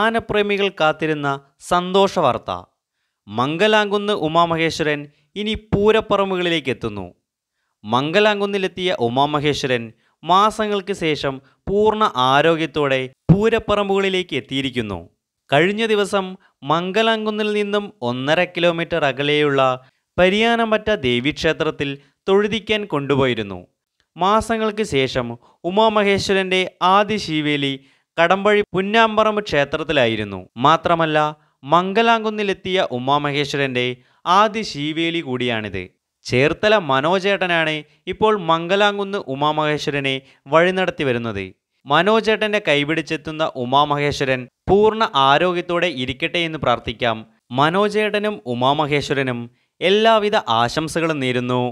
ആനപ്രേമികൾ കാത്തിരുന്ന സന്തോഷ വാർത്ത മംഗലാങ്കുന്ന് ഉമാമഹേശ്വരൻ ഇനി പൂരപ്പറമ്പുകളിലേക്ക് എത്തുന്നു മംഗലാങ്കുന്നിലെത്തിയ ഉമാമഹേശ്വരൻ മാസങ്ങൾക്ക് ശേഷം പൂർണ്ണ ആരോഗ്യത്തോടെ പൂരപ്പറമ്പുകളിലേക്ക് എത്തിയിരിക്കുന്നു കഴിഞ്ഞ ദിവസം മംഗലാങ്കുന്നിൽ നിന്നും ഒന്നര കിലോമീറ്റർ അകലെയുള്ള പരിയാനമറ്റ ദേവീക്ഷേത്രത്തിൽ തൊഴുതിക്കാൻ കൊണ്ടുപോയിരുന്നു മാസങ്ങൾക്ക് ശേഷം ഉമാമഹേശ്വരൻ്റെ ആദ്യ ശിവേലി കടമ്പഴി പുന്നാമ്പറമ്പ് ക്ഷേത്രത്തിലായിരുന്നു മാത്രമല്ല മംഗലാംകുന്നിലെത്തിയ ഉമാമഹേശ്വരൻ്റെ ആദ്യ ശീവേലി കൂടിയാണിത് ചേർത്തല മനോജേട്ടനാണ് ഇപ്പോൾ മംഗലാംകുന്ന് ഉമാമഹേശ്വരനെ നടത്തി വരുന്നത് മനോജേട്ടൻ്റെ കൈപിടിച്ചെത്തുന്ന ഉമാമഹേശ്വരൻ പൂർണ്ണ ആരോഗ്യത്തോടെ ഇരിക്കട്ടെ എന്ന് പ്രാർത്ഥിക്കാം മനോജേട്ടനും ഉമാമഹേശ്വരനും എല്ലാവിധ ആശംസകളും നേരുന്നു